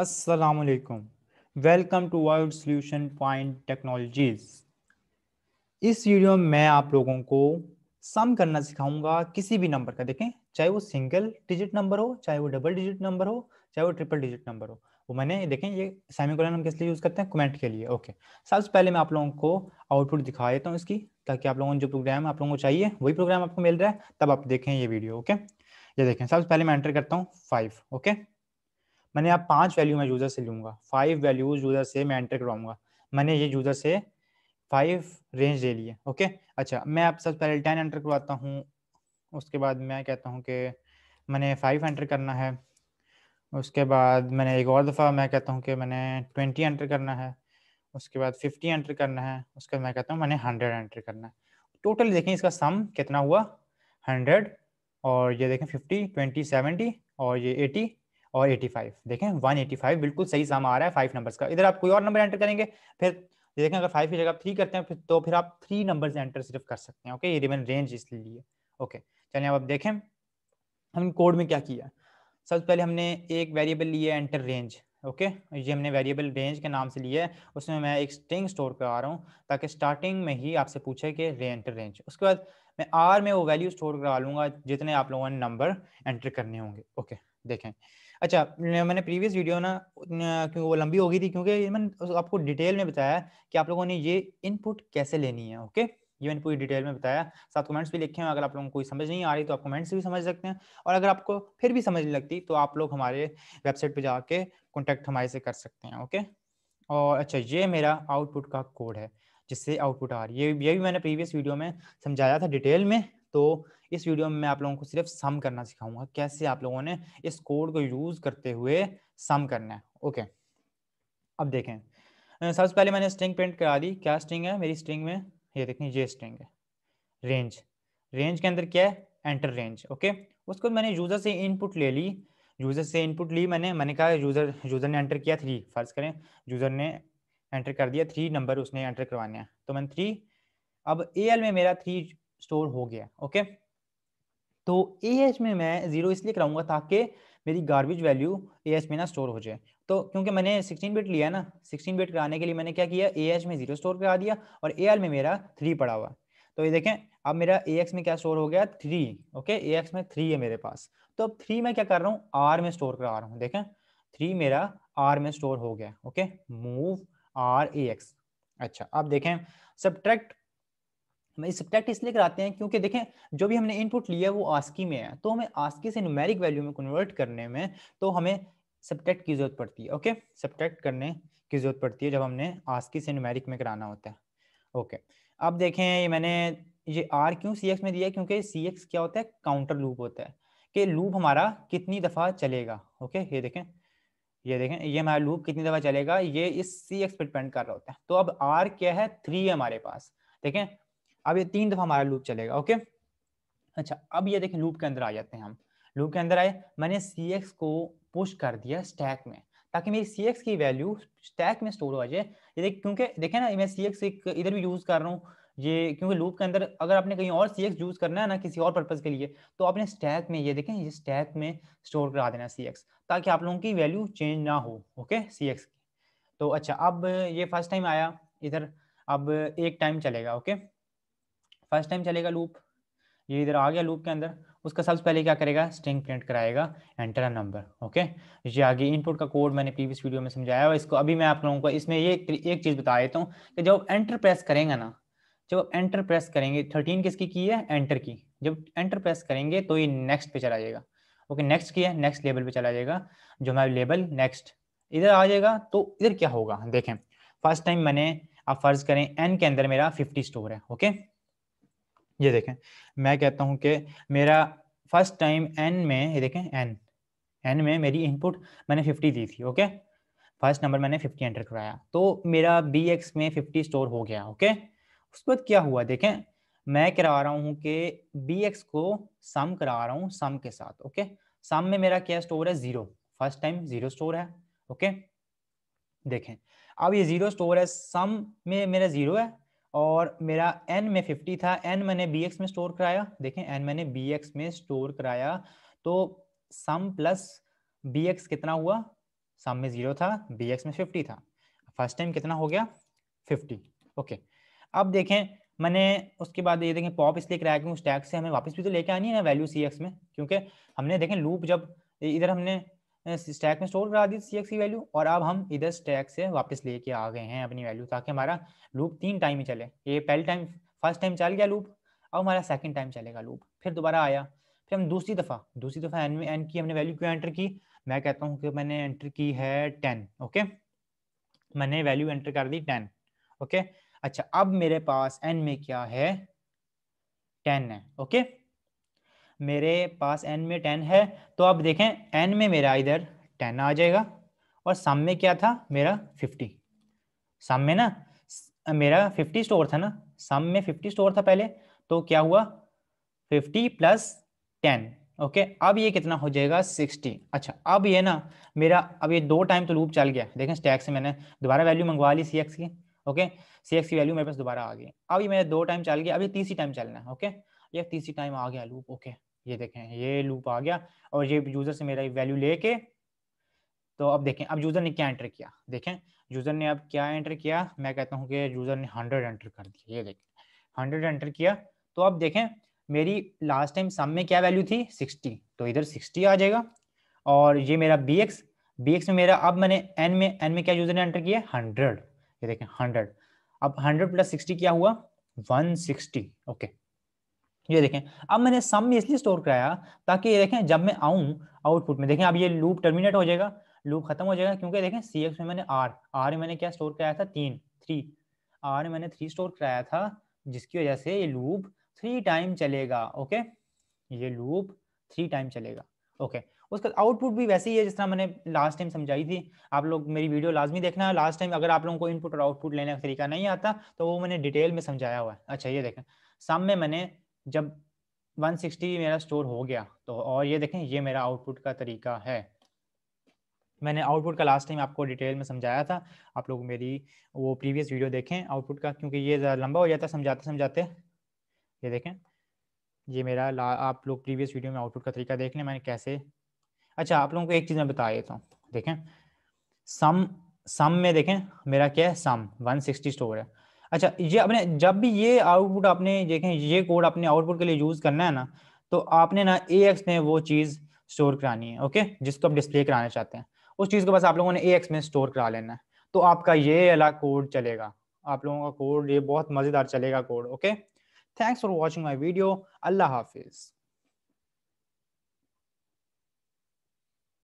असलकम welcome to world solution point technologies इस video में मैं आप लोगों को सम करना सिखाऊंगा किसी भी नंबर का देखें चाहे वो सिंगल डिजिट नंबर हो चाहे वो डबल डिजिट नंबर हो चाहे वो ट्रिपल डिजिट नंबर हो वो मैंने देखें ये सेमिकोलन हम किस लिए यूज़ करते हैं कमेंट के लिए ओके सबसे पहले मैं आप लोगों को आउटपुट दिखा देता हूँ इसकी ताकि आप लोगों को जो प्रोग्राम आप लोगों को चाहिए वही प्रोग्राम आपको मिल रहा है तब आप देखें ये वीडियो ओके ये देखें सबसे पहले मैं एंटर करता हूँ फाइव ओके मैंने आप पांच वैल्यू मैं यूजर से लूंगा फाइव वैल्यूज यूजर से मैं एंटर करवाऊंगा मैंने ये यूजर से फाइव रेंज ले लिए ओके अच्छा मैं आप सबसे पहले टेन एंटर करवाता हूँ उसके बाद मैं कहता हूँ कि मैंने फाइव एंटर करना है उसके बाद मैंने एक और दफ़ा मैं कहता हूँ कि मैंने ट्वेंटी एंटर करना है उसके बाद फिफ्टी एंटर करना है उसके बाद मैं कहता हूँ मैंने हंड्रेड एंटर करना है टोटल देखें इसका सम कितना हुआ हंड्रेड और ये देखें फिफ्टी ट्वेंटी सेवेंटी और ये एटी और 85 देखें 185 बिल्कुल सही सामा आ रहा है फाइव नंबर्स का इधर आप कोई और नंबर एंटर करेंगे फिर देखें अगर फाइव की जगह थ्री करते हैं फिर तो फिर आप थ्री नंबर्स एंटर सिर्फ कर सकते हैं ओके ये रिमेन रेंज इसलिए ओके चलिए अब आप देखें हम कोड में क्या किया सबसे पहले हमने एक वेरिएबल लिया एंटर रेंज ओके okay? ये हमने वेरिएबल रेंज के नाम से लिया है उसमें मैं एक स्ट्रिंग स्टोर करा रहा हूँ ताकि स्टार्टिंग में ही आपसे पूछे कि एंटर रेंज उसके बाद मैं आर में वो वैल्यू स्टोर करा लूँगा जितने आप लोगों ने नंबर एंटर करने होंगे ओके okay, देखें अच्छा मैंने प्रीवियस वीडियो ना क्योंकि वो लंबी हो गई थी क्योंकि मैंने आपको डिटेल में बताया कि आप लोगों ने ये इनपुट कैसे लेनी है ओके ये मैंने पूरी डिटेल में बताया साथ कमेंट्स भी लिखे हैं अगर आप लोगों को कोई समझ नहीं आ रही तो आप कमेंट्स भी समझ सकते हैं और अगर आपको फिर भी समझ नहीं लगती तो आप लोग हमारे वेबसाइट पर जाके कॉन्टैक्ट हमारे से कर सकते हैं ओके और अच्छा ये मेरा आउटपुट का कोड है जिससे आउटपुट आ रही है ये भी मैंने प्रीवियस वीडियो में समझाया था डिटेल में तो इस वीडियो में मैं आप लोगों को सिर्फ सम करना सिखाऊंगा कैसे आप लोगों ने इस कोड को यूज करते हुए सम करना है ओके अब देखें सबसे पहले मैंने स्ट्रिंग प्रिंट करा दी क्या स्ट्रिंग है मेरी स्ट्रिंग में ये देखें ये स्ट्रिंग है रेंज रेंज के अंदर क्या है एंटर रेंज ओके उसके बाद मैंने यूजर से इनपुट ले ली यूजर से इनपुट ली मैंने मैंने कहा यूजर यूजर ने एंटर किया थ्री फर्ज करें यूजर ने एंटर कर दिया थ्री नंबर उसने एंटर करवाने हैं तो मैंने थ्री अब ए में मेरा थ्री स्टोर हो गया ओके तो ए एच में मैं जीरो इसलिए कराऊंगा ताकि मेरी गार्बेज वैल्यू ए एच में ना स्टोर हो जाए तो क्योंकि मैंने 16 बिट लिया ना 16 बिट कराने के लिए मैंने क्या किया ए एच में जीरो स्टोर करा दिया और ए एल में मेरा थ्री पड़ा हुआ तो ये देखें अब मेरा ए एक्स में क्या स्टोर हो गया थ्री ओके ए एक्स में थ्री है मेरे पास तो अब थ्री में क्या कर रहा हूँ आर में स्टोर करा रहा हूँ देखें थ्री मेरा आर में स्टोर हो गया okay move R A X अच्छा अब देखें सब्ट्रैक्ट हम सब्ट्रैक्ट इसलिए कराते हैं क्योंकि देखें जो भी हमने इनपुट लिया है वो आस्की में है तो हमें आस्की से न्यूमेरिक वैल्यू में कन्वर्ट करने में तो हमें सब्ट्रैक्ट की जरूरत पड़ती है ओके सब्ट्रैक्ट करने की जरूरत पड़ती है जब हमने आस्की से न्यूमेरिक में कराना होता है ओके अब देखें ये मैंने ये आर क्यों सी एक्स में दिया क्योंकि सी एक्स क्या होता है काउंटर लूप होता है कि लूप हमारा कितनी दफ़ा चलेगा ओके ये देखें ये देखें ये हमारा लूप कितनी दफ़ा चलेगा ये इस सी एक्स पर डिपेंड कर रहा होता है तो अब आर क्या है थ्री है हमारे पास देखें अब ये तीन दफा हमारा लूप चलेगा ओके अच्छा अब ये देखें लूप के अंदर आ जाते हैं हम लूप के अंदर आए मैंने सी को पुश कर दिया स्टैक में ताकि मेरी सी की वैल्यू स्टैक में स्टोर हो जाए ये देख क्योंकि देखें ना मैं सी एक इधर भी यूज़ कर रहा हूँ ये क्योंकि लूप के अंदर अगर आपने कहीं और सी एक्स यूज करना है ना किसी और पर्पज के लिए तो आपने स्टैक में ये देखें ये स्टैक में स्टोर करा देना सी एक्स ताकि आप लोगों की वैल्यू चेंज ना हो ओके सी एक्स की तो अच्छा अब ये फर्स्ट टाइम आया इधर अब एक टाइम चलेगा ओके फर्स्ट टाइम चलेगा लूप ये इधर आ गया लूप के अंदर उसका सबसे पहले क्या करेगा स्ट्रिंग प्रिंट कराएगा एंटर अ नंबर ओके ये आगे इनपुट का कोड मैंने प्रीवियस वीडियो में समझाया इसको अभी मैं आप लोगों को इसमें ये एक चीज़ बता देता हूँ कि जब एंटर प्रेस करेंगे ना जब आप एंटर प्रेस करेंगे थर्टीन किसकी की है एंटर की जब एंटर प्रेस करेंगे तो ये नेक्स्ट पे चला जाएगा ओके नेक्स्ट की है नेक्स्ट लेवल पे चला जाएगा जो मैं लेवल नेक्स्ट इधर आ जाएगा तो इधर क्या होगा देखें फर्स्ट टाइम मैंने आप फर्ज करें एन के अंदर मेरा फिफ्टी स्टोर है ओके ये देखें मैं कहता हूँ कि मेरा फर्स्ट टाइम एन में ये देखें एन एन में मेरी इनपुट मैंने फिफ्टी दी थी ओके फर्स्ट नंबर मैंने फिफ्टी एंटर कराया तो मेरा बी एक्स में फिफ्टी स्टोर हो गया ओके उसके बाद क्या हुआ देखें मैं करा रहा हूँ कि बी एक्स को सम करा रहा हूँ सम के साथ ओके सम में मेरा क्या स्टोर है zero first time zero store है ओके देखें अब ये ज़ीरो स्टोर है सम में मेरा ज़ीरो है और मेरा एन में फिफ्टी था एन मैंने बी एक्स में स्टोर कराया देखें एन मैंने बी एक्स में स्टोर कराया तो सम प्लस बी एक्स कितना हुआ सम में जीरो था बी एक्स में फिफ्टी था फर्स्ट टाइम कितना हो गया फिफ्टी ओके अब देखें मैंने उसके बाद ये देखें पॉप इसलिए कराया क्योंकि उस टैग से हमें वापस भी तो लेके आनी है ना वैल्यू सी एक्स में क्योंकि हमने देखें लूप जब इधर हमने स्टैक में स्टोर करा दी सी एक्स की वैल्यू और अब हम इधर स्टैक से वापस लेके आ गए हैं अपनी वैल्यू ताकि हमारा लूप तीन टाइम ही चले ये पहले टाइम फर्स्ट टाइम चल गया लूप अब हमारा सेकंड टाइम चलेगा लूप फिर दोबारा आया फिर हम दूसरी दफ़ा दूसरी दफ़ा एन में एन की हमने वैल्यू क्यों एंटर की मैं कहता हूँ कि मैंने एंटर की है टेन ओके मैंने वैल्यू एंटर कर दी टेन ओके अच्छा अब मेरे पास एन में क्या है टेन है ओके मेरे पास एन में टेन है तो आप देखें एन में मेरा इधर टेन आ जाएगा और सम में क्या था मेरा फिफ्टी सम में ना मेरा फिफ्टी स्टोर था ना सम में फिफ्टी स्टोर था पहले तो क्या हुआ फिफ्टी प्लस टेन ओके अब ये कितना हो जाएगा सिक्सटी अच्छा अब ये ना मेरा अब ये दो टाइम तो लूप चल गया देखें स्टैक से मैंने दोबारा वैल्यू मंगवा ली सी एक्स की ओके सी एक्स की वैल्यू मेरे पास दोबारा आ गई अब ये मेरा दो टाइम चल गया अब ये तीसरी टाइम चलना है ओके ये तीसरी टाइम आ गया लूप ओके ये देखें ये लूप आ गया और ये यूज़र से मेरा वैल्यू लेके तो अब देखें अब यूज़र ने क्या एंटर किया देखें यूज़र ने अब क्या एंटर किया मैं कहता हूँ कि यूज़र ने हंड्रेड एंटर कर दिया ये देखें हंड्रेड एंटर किया तो अब देखें मेरी लास्ट टाइम सम में क्या वैल्यू थी सिक्सटी तो इधर सिक्सटी आ जाएगा और ये मेरा बी एक्स बी एक्स में मेरा अब मैंने एन में एन में क्या यूज़र ने एंटर किया हंड्रेड ये देखें हंड्रेड अब हंड्रेड प्लस सिक्सटी क्या हुआ वन सिक्सटी ओके ये देखें अब मैंने सम में इसलिए स्टोर कराया ताकि ये देखें जब मैं आऊँ आउटपुट में देखें अब ये लूप टर्मिनेट हो जाएगा लूप खत्म हो जाएगा क्योंकि देखें सी एक्स में मैंने आर आर में मैंने क्या स्टोर कराया था तीन थ्री आर में मैंने थ्री स्टोर कराया था जिसकी वजह से ये लूप थ्री टाइम चलेगा ओके ये लूप थ्री टाइम चलेगा ओके उसका आउटपुट भी वैसे ही है जिस तरह मैंने लास्ट टाइम समझाई थी आप लोग मेरी वीडियो लाजमी देखना लास्ट टाइम अगर आप लोगों को इनपुट और आउटपुट लेने का तरीका नहीं आता तो वो मैंने डिटेल में समझाया हुआ है अच्छा ये देखें सम में मैंने जब 160 मेरा स्टोर हो गया तो और ये देखें ये मेरा आउटपुट का तरीका है मैंने आउटपुट का लास्ट टाइम आपको डिटेल में समझाया था आप लोग मेरी वो प्रीवियस वीडियो देखें आउटपुट का क्योंकि ये ज़्यादा लंबा हो जाता समझाते समझाते ये देखें ये मेरा आप लोग प्रीवियस वीडियो में आउटपुट का तरीका देख लें मैंने कैसे अच्छा आप लोगों को एक चीज़ मैं बता देता हूँ देखें सम सम में देखें मेरा क्या है सम 160 स्टोर है अच्छा ये अपने जब भी ये आउटपुट आपने देखें ये कोड अपने आउटपुट के लिए यूज करना है ना तो आपने ना ए एक्स में वो चीज स्टोर करानी है ओके जिसको आप डिस्प्ले कराना चाहते हैं उस चीज को बस आप लोगों ने ए एक्स में स्टोर करा लेना है तो आपका ये अला कोड चलेगा आप लोगों का कोड ये बहुत मजेदार चलेगा code okay thanks for watching my video अल्लाह हाफिज़